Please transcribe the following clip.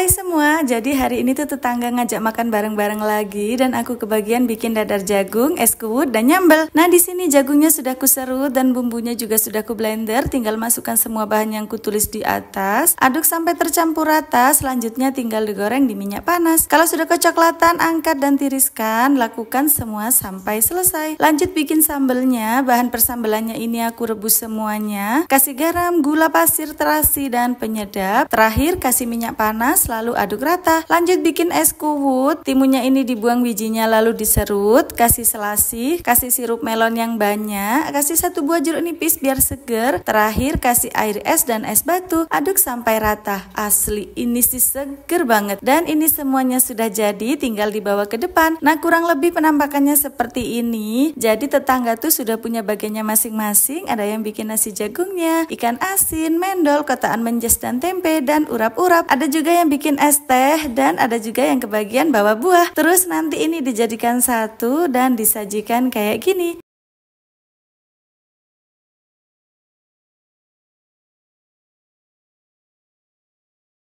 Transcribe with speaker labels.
Speaker 1: Hai semua, jadi hari ini tuh tetangga ngajak makan bareng-bareng lagi dan aku kebagian bikin dadar jagung, es kuwut dan nyambel. Nah, di sini jagungnya sudah aku serut dan bumbunya juga sudah aku blender, tinggal masukkan semua bahan yang tulis di atas, aduk sampai tercampur rata, selanjutnya tinggal digoreng di minyak panas. Kalau sudah kecoklatan, angkat dan tiriskan, lakukan semua sampai selesai. Lanjut bikin sambelnya, bahan persambelannya ini aku rebus semuanya, kasih garam, gula pasir terasi dan penyedap. Terakhir kasih minyak panas lalu aduk rata. Lanjut bikin es kuwut. Timunnya ini dibuang bijinya lalu diserut, kasih selasih, kasih sirup melon yang banyak, kasih satu buah jeruk nipis biar seger. Terakhir kasih air es dan es batu. Aduk sampai rata. Asli ini sih seger banget. Dan ini semuanya sudah jadi, tinggal dibawa ke depan. Nah, kurang lebih penampakannya seperti ini. Jadi tetangga tuh sudah punya bagiannya masing-masing. Ada yang bikin nasi jagungnya, ikan asin, mendol, kotaan menjes dan tempe dan urap-urap. Ada juga yang bikin bikin es teh dan ada juga yang kebagian bawa buah. Terus nanti ini dijadikan satu dan disajikan kayak gini.